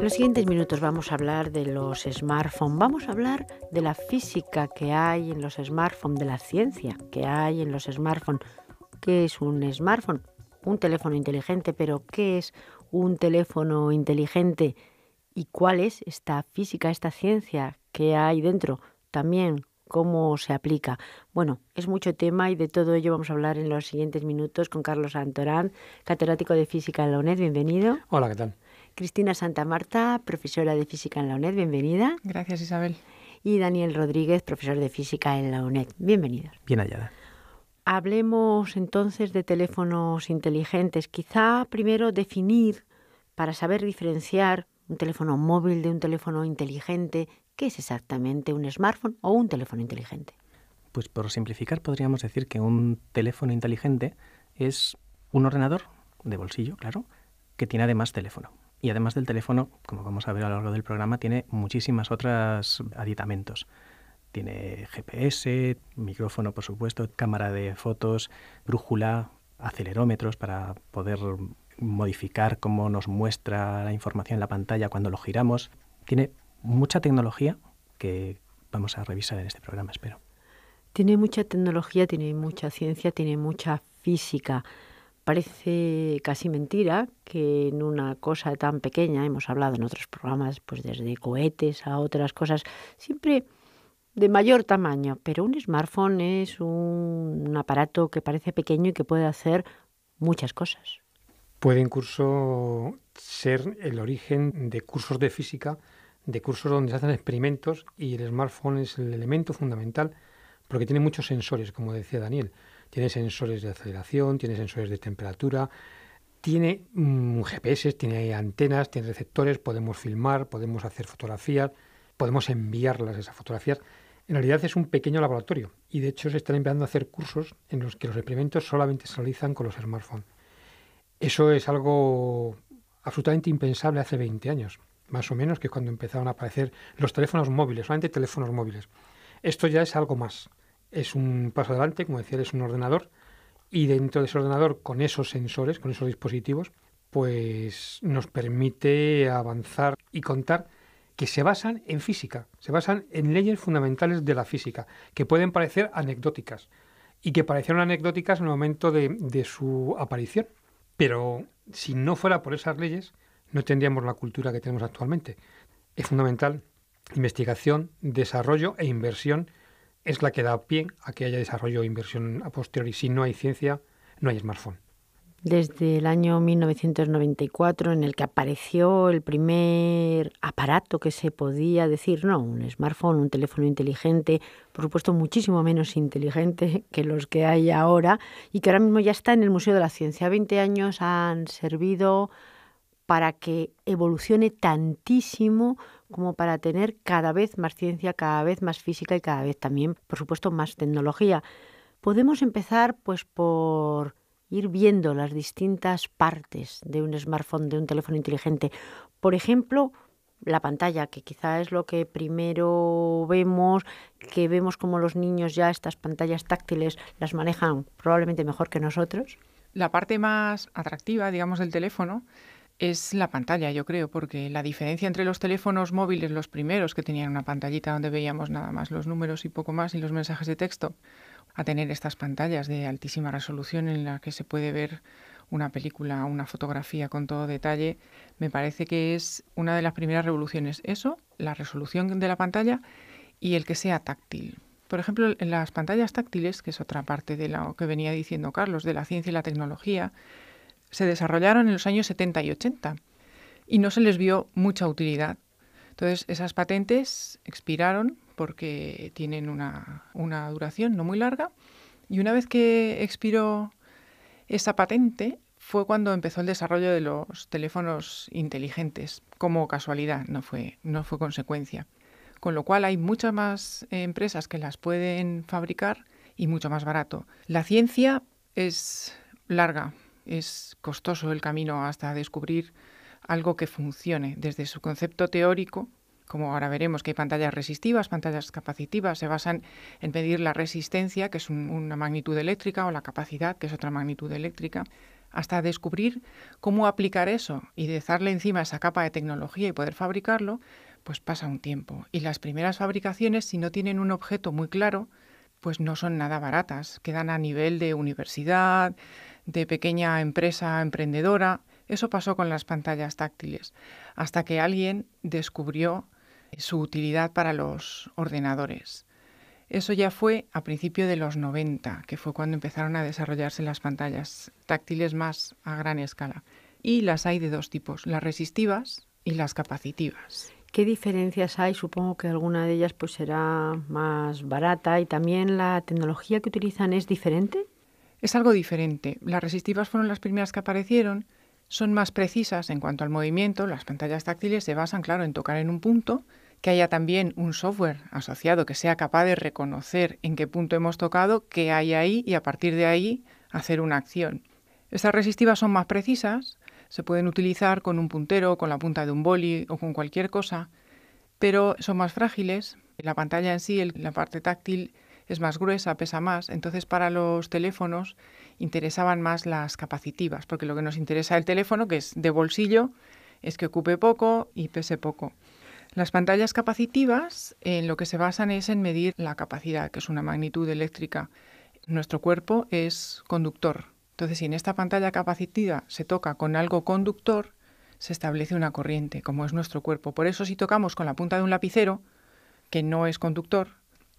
los siguientes minutos vamos a hablar de los smartphones, vamos a hablar de la física que hay en los smartphones, de la ciencia que hay en los smartphones, ¿Qué es un smartphone? Un teléfono inteligente, pero ¿qué es un teléfono inteligente? ¿Y cuál es esta física, esta ciencia que hay dentro? También, ¿cómo se aplica? Bueno, es mucho tema y de todo ello vamos a hablar en los siguientes minutos con Carlos Antorán, catedrático de física en la UNED. Bienvenido. Hola, ¿qué tal? Cristina Santa Marta, profesora de física en la UNED. Bienvenida. Gracias, Isabel. Y Daniel Rodríguez, profesor de física en la UNED. Bienvenido. Bien hallada. Hablemos entonces de teléfonos inteligentes. Quizá primero definir, para saber diferenciar un teléfono móvil de un teléfono inteligente, ¿qué es exactamente un smartphone o un teléfono inteligente? Pues por simplificar podríamos decir que un teléfono inteligente es un ordenador de bolsillo, claro, que tiene además teléfono. Y además del teléfono, como vamos a ver a lo largo del programa, tiene muchísimas otras aditamentos. Tiene GPS, micrófono por supuesto, cámara de fotos, brújula, acelerómetros para poder modificar cómo nos muestra la información en la pantalla cuando lo giramos. Tiene mucha tecnología que vamos a revisar en este programa, espero. Tiene mucha tecnología, tiene mucha ciencia, tiene mucha física. Parece casi mentira que en una cosa tan pequeña, hemos hablado en otros programas, pues desde cohetes a otras cosas, siempre de mayor tamaño, pero un smartphone es un, aparato que parece pequeño y que puede hacer muchas cosas. Puede incluso ser el origen de cursos de física, de cursos donde se hacen experimentos y el smartphone es el elemento fundamental porque tiene muchos sensores, como decía Daniel. Tiene sensores de aceleración, tiene sensores de temperatura, tiene mm, GPS, tiene antenas, tiene receptores, podemos filmar, podemos hacer fotografías, podemos enviarlas esas fotografías en realidad es un pequeño laboratorio y de hecho se están empezando a hacer cursos en los que los experimentos solamente se realizan con los smartphones. Eso es algo absolutamente impensable hace 20 años, más o menos, que es cuando empezaron a aparecer los teléfonos móviles, solamente teléfonos móviles. Esto ya es algo más. Es un paso adelante, como decía, es un ordenador y dentro de ese ordenador, con esos sensores, con esos dispositivos, pues nos permite avanzar y contar que se basan en física, se basan en leyes fundamentales de la física, que pueden parecer anecdóticas y que parecieron anecdóticas en el momento de, su aparición. Pero si no fuera por esas leyes, no tendríamos la cultura que tenemos actualmente. Es fundamental investigación, desarrollo e inversión es la que da pie a que haya desarrollo e inversión a posteriori. Si no hay ciencia, no hay smartphone desde el año 1994 en el que apareció el primer aparato que se podía decir, no, un smartphone, un teléfono inteligente, por supuesto muchísimo menos inteligente que los que hay ahora y que ahora mismo ya está en el Museo de la Ciencia. 20 años han servido para que evolucione tantísimo como para tener cada vez más ciencia, cada vez más física y cada vez también, por supuesto, más tecnología. Podemos empezar pues por ir viendo las distintas partes de un smartphone, de un teléfono inteligente. Por ejemplo, la pantalla, que quizá es lo que primero vemos, que vemos como los niños ya estas pantallas táctiles las manejan probablemente mejor que nosotros. La parte más atractiva, digamos, del teléfono es la pantalla, yo creo, porque la diferencia entre los teléfonos móviles, los primeros que tenían una pantallita donde veíamos nada más los números y poco más y los mensajes de texto, a tener estas pantallas de altísima resolución en las que se puede ver una película, una fotografía con todo detalle, me parece que es una de las primeras revoluciones. Eso, la resolución de la pantalla y el que sea táctil. Por ejemplo, las pantallas táctiles, que es otra parte de lo que venía diciendo Carlos, de la ciencia y la tecnología, se desarrollaron en los años 70 y 80 y no se les vio mucha utilidad. Entonces, esas patentes expiraron porque tienen una, duración no muy larga. Y una vez que expiró esa patente, fue cuando empezó el desarrollo de los teléfonos inteligentes, como casualidad, no fue, no fue consecuencia. Con lo cual hay muchas más empresas que las pueden fabricar y mucho más barato. La ciencia es larga, es costoso el camino hasta descubrir algo que funcione desde su concepto teórico como ahora veremos, que hay pantallas resistivas, pantallas capacitivas, se basan en medir la resistencia, que es una magnitud eléctrica, o la capacidad, que es otra magnitud eléctrica, hasta descubrir cómo aplicar eso y dejarle encima esa capa de tecnología y poder fabricarlo, pues pasa un tiempo. Y las primeras fabricaciones, si no tienen un objeto muy claro, pues no son nada baratas, quedan a nivel de universidad, de pequeña empresa emprendedora. Eso pasó con las pantallas táctiles, hasta que alguien descubrió su utilidad para los ordenadores. Eso ya fue a principios de los 90, que fue cuando empezaron a desarrollarse las pantallas táctiles más a gran escala. Y las hay de dos tipos, las resistivas y las capacitivas. ¿Qué diferencias hay? Supongo que alguna de ellas pues será más barata y también la tecnología que utilizan es diferente. Es algo diferente. Las resistivas fueron las primeras que aparecieron son más precisas en cuanto al movimiento. Las pantallas táctiles se basan, claro, en tocar en un punto, que haya también un software asociado que sea capaz de reconocer en qué punto hemos tocado, qué hay ahí y a partir de ahí hacer una acción. Estas resistivas son más precisas, se pueden utilizar con un puntero, con la punta de un boli o con cualquier cosa, pero son más frágiles. La pantalla en sí, la parte táctil, es más gruesa, pesa más. Entonces para los teléfonos interesaban más las capacitivas, porque lo que nos interesa el teléfono, que es de bolsillo, es que ocupe poco y pese poco. Las pantallas capacitivas en lo que se basan es en medir la capacidad, que es una magnitud eléctrica. Nuestro cuerpo es conductor. Entonces, si en esta pantalla capacitiva se toca con algo conductor, se establece una corriente, como es nuestro cuerpo. Por eso, si tocamos con la punta de un lapicero, que no es conductor,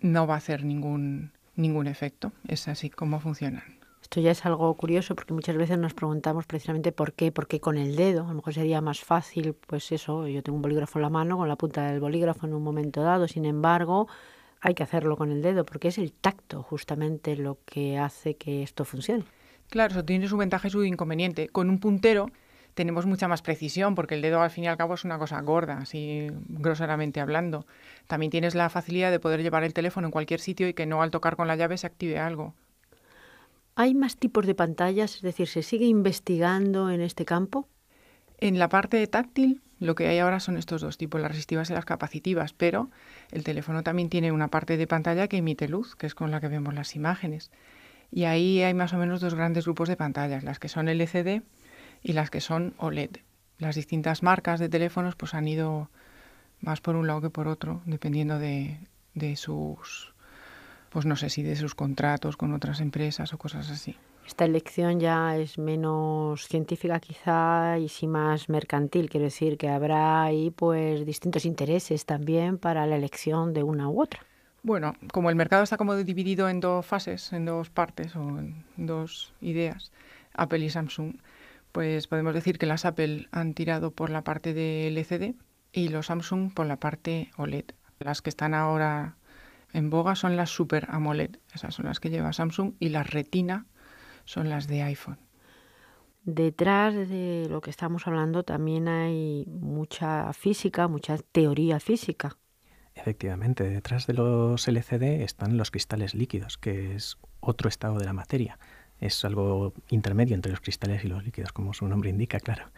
no va a hacer ningún, ningún efecto. Es así como funcionan. Esto ya es algo curioso porque muchas veces nos preguntamos precisamente por qué, por qué con el dedo. A lo mejor sería más fácil, pues eso, yo tengo un bolígrafo en la mano, con la punta del bolígrafo en un momento dado. Sin embargo, hay que hacerlo con el dedo porque es el tacto justamente lo que hace que esto funcione. Claro, eso tiene su ventaja y su inconveniente. Con un puntero tenemos mucha más precisión, porque el dedo al fin y al cabo es una cosa gorda, así groseramente hablando. También tienes la facilidad de poder llevar el teléfono en cualquier sitio y que no al tocar con la llave se active algo. ¿Hay más tipos de pantallas? Es decir, ¿se sigue investigando en este campo? En la parte táctil, lo que hay ahora son estos dos tipos, las resistivas y las capacitivas, pero el teléfono también tiene una parte de pantalla que emite luz, que es con la que vemos las imágenes. Y ahí hay más o menos dos grandes grupos de pantallas, las que son LCD, y las que son OLED. Las distintas marcas de teléfonos pues han ido más por un lado que por otro, dependiendo de, de sus, pues no sé si de sus contratos con otras empresas o cosas así. Esta elección ya es menos científica quizá y sí más mercantil, quiero decir que habrá ahí pues distintos intereses también para la elección de una u otra. Bueno, como el mercado está como dividido en dos fases, en dos partes o en dos ideas, Apple y Samsung, pues podemos decir que las Apple han tirado por la parte de LCD y los Samsung por la parte OLED. Las que están ahora en boga son las Super AMOLED, esas son las que lleva Samsung, y las Retina son las de iPhone. Detrás de lo que estamos hablando también hay mucha física, mucha teoría física. Efectivamente, detrás de los LCD están los cristales líquidos, que es otro estado de la materia es algo intermedio entre los cristales y los líquidos, como su nombre indica, claro.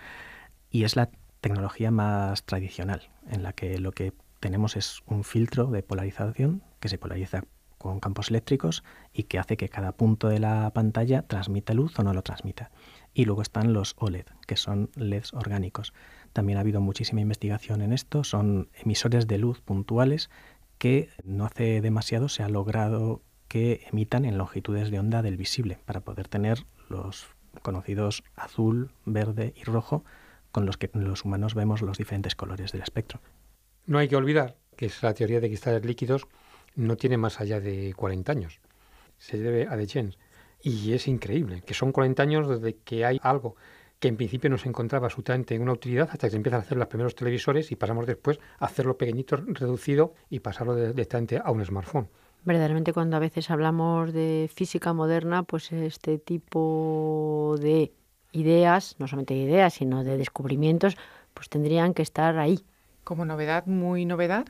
Y es la tecnología más tradicional, en la que lo que tenemos es un filtro de polarización que se polariza con campos eléctricos y que hace que cada punto de la pantalla transmita luz o no lo transmita. Y luego están los OLED, que son LEDs orgánicos. También ha habido muchísima investigación en esto, son emisores de luz puntuales que no hace demasiado se ha logrado que emitan en longitudes de onda del visible, para poder tener los conocidos azul, verde y rojo, con los que los humanos vemos los diferentes colores del espectro. No hay que olvidar que la teoría de cristales líquidos no tiene más allá de 40 años. Se debe a De Chens. Y es increíble, que son 40 años desde que hay algo que en principio no se encontraba absolutamente en una utilidad hasta que se empiezan a hacer los primeros televisores y pasamos después a hacerlo pequeñito, reducido y pasarlo directamente a un smartphone verdaderamente cuando a veces hablamos de física moderna, pues este tipo de ideas, no solamente de ideas, sino de descubrimientos, pues tendrían que estar ahí. Como novedad, muy novedad,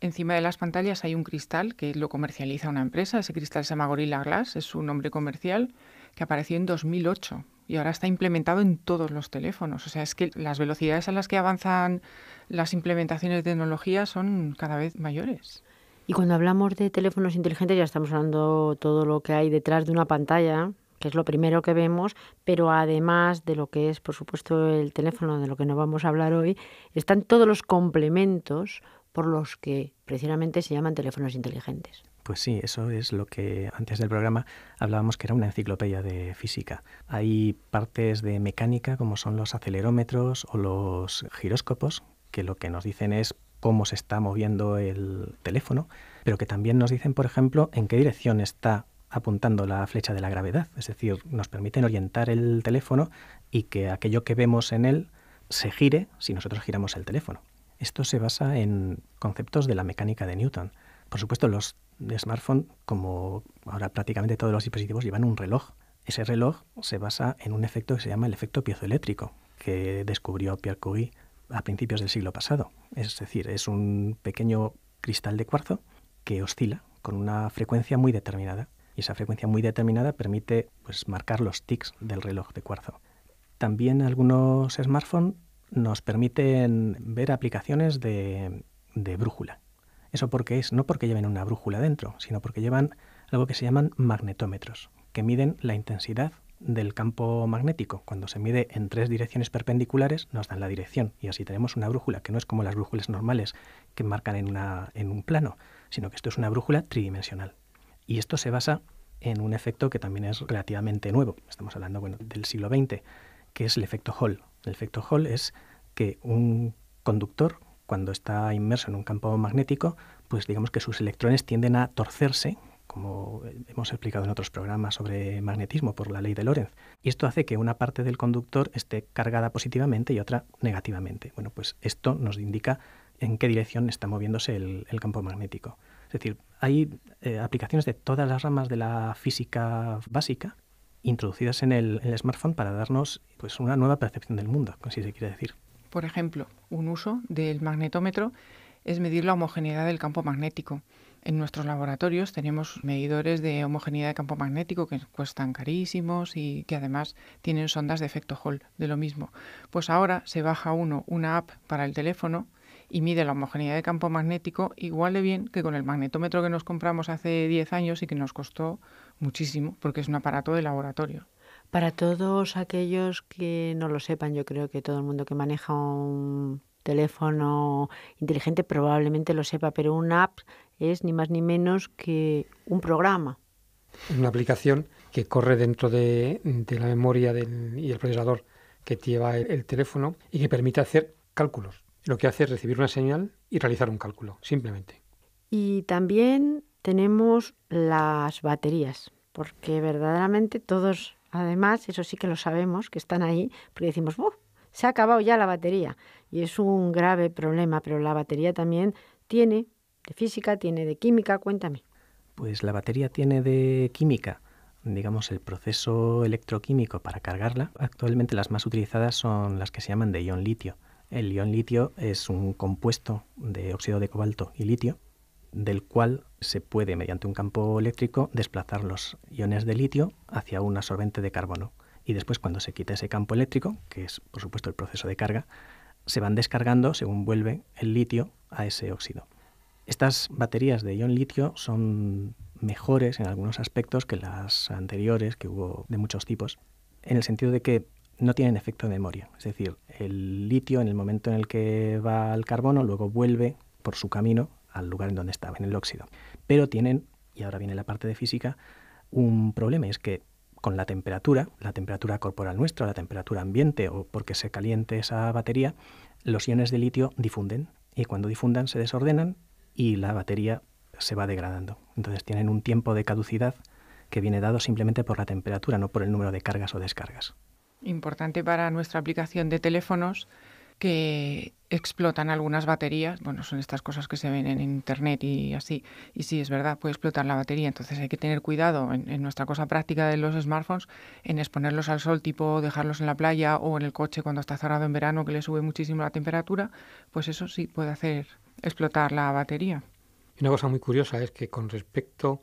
encima de las pantallas hay un cristal que lo comercializa una empresa. Ese cristal se llama Gorilla Glass, es un nombre comercial, que apareció en 2008 y ahora está implementado en todos los teléfonos. O sea, es que las velocidades a las que avanzan las implementaciones de tecnología son cada vez mayores. Y cuando hablamos de teléfonos inteligentes ya estamos hablando todo lo que hay detrás de una pantalla, que es lo primero que vemos, pero además de lo que es, por supuesto, el teléfono, de lo que no vamos a hablar hoy, están todos los complementos por los que precisamente se llaman teléfonos inteligentes. Pues sí, eso es lo que antes del programa hablábamos que era una enciclopedia de física. Hay partes de mecánica como son los acelerómetros o los giróscopos, que lo que nos dicen es cómo se está moviendo el teléfono, pero que también nos dicen, por ejemplo, en qué dirección está apuntando la flecha de la gravedad. Es decir, nos permiten orientar el teléfono y que aquello que vemos en él se gire si nosotros giramos el teléfono. Esto se basa en conceptos de la mecánica de Newton. Por supuesto, los smartphones, como ahora prácticamente todos los dispositivos, llevan un reloj. Ese reloj se basa en un efecto que se llama el efecto piezoeléctrico, que descubrió Pierre Curie a principios del siglo pasado. Es decir, es un pequeño cristal de cuarzo que oscila con una frecuencia muy determinada. Y esa frecuencia muy determinada permite pues, marcar los tics del reloj de cuarzo. También algunos smartphones nos permiten ver aplicaciones de, de brújula. Eso porque es, no porque lleven una brújula dentro, sino porque llevan algo que se llaman magnetómetros, que miden la intensidad del campo magnético, cuando se mide en tres direcciones perpendiculares, nos dan la dirección y así tenemos una brújula que no es como las brújulas normales que marcan en, una, un plano, sino que esto es una brújula tridimensional. Y esto se basa en un efecto que también es relativamente nuevo, estamos hablando del siglo XX, que es el efecto Hall. El efecto Hall es que un conductor, cuando está inmerso en un campo magnético, pues digamos que sus electrones tienden a torcerse como hemos explicado en otros programas sobre magnetismo por la ley de Lorentz. Y esto hace que una parte del conductor esté cargada positivamente y otra negativamente. Bueno, pues esto nos indica en qué dirección está moviéndose el, campo magnético. Es decir, hay eh, aplicaciones de todas las ramas de la física básica introducidas en el, smartphone para darnos pues, una nueva percepción del mundo, si se quiere decir. Por ejemplo, un uso del magnetómetro es medir la homogeneidad del campo magnético. En nuestros laboratorios tenemos medidores de homogeneidad de campo magnético que cuestan carísimos y que además tienen sondas de efecto Hall de lo mismo. Pues ahora se baja uno una app para el teléfono y mide la homogeneidad de campo magnético igual de bien que con el magnetómetro que nos compramos hace 10 años y que nos costó muchísimo porque es un aparato de laboratorio. Para todos aquellos que no lo sepan, yo creo que todo el mundo que maneja un teléfono inteligente probablemente lo sepa, pero una app es ni más ni menos que un programa. Una aplicación que corre dentro de, la memoria del, y el procesador que lleva el, teléfono y que permite hacer cálculos. Lo que hace es recibir una señal y realizar un cálculo, simplemente. Y también tenemos las baterías, porque verdaderamente todos, además, eso sí que lo sabemos, que están ahí, porque decimos, se ha acabado ya la batería. Y es un grave problema, pero la batería también tiene de física, tiene de química, cuéntame. Pues la batería tiene de química, digamos, el proceso electroquímico para cargarla. Actualmente las más utilizadas son las que se llaman de ion litio. El ion litio es un compuesto de óxido de cobalto y litio, del cual se puede, mediante un campo eléctrico, desplazar los iones de litio hacia un absorbente de carbono. Y después, cuando se quita ese campo eléctrico, que es por supuesto el proceso de carga, se van descargando según vuelve el litio a ese óxido. Estas baterías de ion litio son mejores en algunos aspectos que las anteriores, que hubo de muchos tipos, en el sentido de que no tienen efecto de memoria. Es decir, el litio en el momento en el que va al carbono, luego vuelve por su camino al lugar en donde estaba, en el óxido. Pero tienen, y ahora viene la parte de física, un problema, es que con la temperatura, la temperatura corporal nuestra, la temperatura ambiente o porque se caliente esa batería, los iones de litio difunden y cuando difundan se desordenan y la batería se va degradando. Entonces tienen un tiempo de caducidad que viene dado simplemente por la temperatura, no por el número de cargas o descargas. Importante para nuestra aplicación de teléfonos que explotan algunas baterías, bueno, son estas cosas que se ven en internet y así, y sí, es verdad, puede explotar la batería, entonces hay que tener cuidado en, nuestra cosa práctica de los smartphones, en exponerlos al sol, tipo dejarlos en la playa o en el coche cuando está cerrado en verano, que le sube muchísimo la temperatura, pues eso sí puede hacer explotar la batería. Una cosa muy curiosa es que con respecto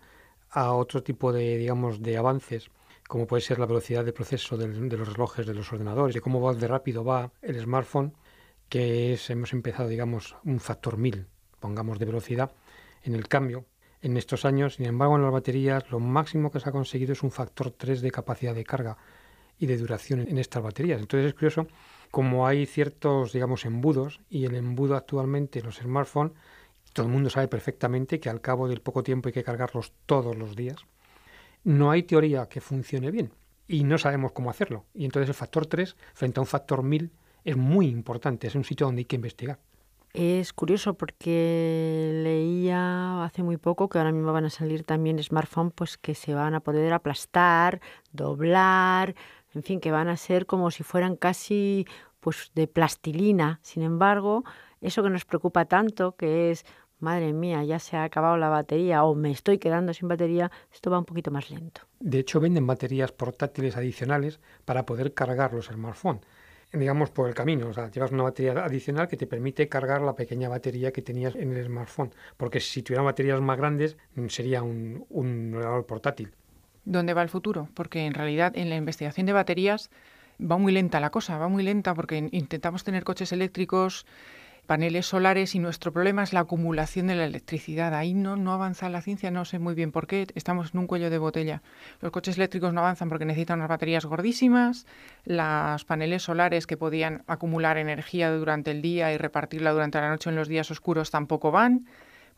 a otro tipo de, digamos, de avances, como puede ser la velocidad de proceso de, los relojes, de los ordenadores, de cómo va de rápido va el smartphone, que hemos empezado, digamos, un factor mil, pongamos, de velocidad en el cambio. En estos años, sin embargo, en las baterías lo máximo que se ha conseguido es un factor 3 de capacidad de carga y de duración en estas baterías. Entonces es curioso como hay ciertos, digamos, embudos, y el embudo actualmente, los smartphones, todo el mundo sabe perfectamente que al cabo del poco tiempo hay que cargarlos todos los días, no hay teoría que funcione bien y no sabemos cómo hacerlo. Y entonces el factor 3 frente a un factor 1000 es muy importante, es un sitio donde hay que investigar. Es curioso porque leía hace muy poco que ahora mismo van a salir también smartphones pues que se van a poder aplastar, doblar, en fin, que van a ser como si fueran casi pues de plastilina. Sin embargo, eso que nos preocupa tanto, que es, madre mía, ya se ha acabado la batería o me estoy quedando sin batería, esto va un poquito más lento. De hecho, venden baterías portátiles adicionales para poder cargar los smartphones digamos, por el camino. O sea, llevas una batería adicional que te permite cargar la pequeña batería que tenías en el smartphone. Porque si tuvieran baterías más grandes, sería un, un ordenador portátil dónde va el futuro, porque en realidad en la investigación de baterías va muy lenta la cosa, va muy lenta porque intentamos tener coches eléctricos, paneles solares y nuestro problema es la acumulación de la electricidad. Ahí no, no avanza la ciencia, no sé muy bien por qué, estamos en un cuello de botella. Los coches eléctricos no avanzan porque necesitan unas baterías gordísimas, las paneles solares que podían acumular energía durante el día y repartirla durante la noche en los días oscuros tampoco van.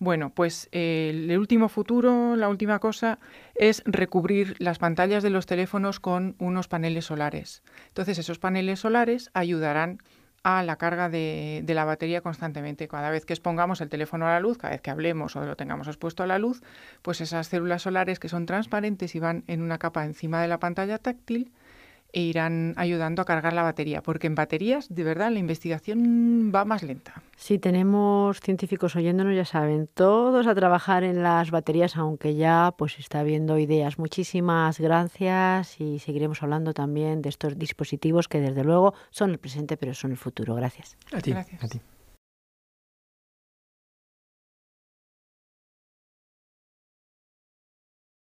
Bueno, pues el último futuro, la última cosa, es recubrir las pantallas de los teléfonos con unos paneles solares. Entonces, esos paneles solares ayudarán a la carga de, la batería constantemente. Cada vez que expongamos el teléfono a la luz, cada vez que hablemos o lo tengamos expuesto a la luz, pues esas células solares que son transparentes y van en una capa encima de la pantalla táctil, e irán ayudando a cargar la batería, porque en baterías, de verdad, la investigación va más lenta. Sí, tenemos científicos oyéndonos, ya saben, todos a trabajar en las baterías, aunque ya pues está habiendo ideas. Muchísimas gracias y seguiremos hablando también de estos dispositivos que desde luego son el presente, pero son el futuro. Gracias. Gracias. A ti.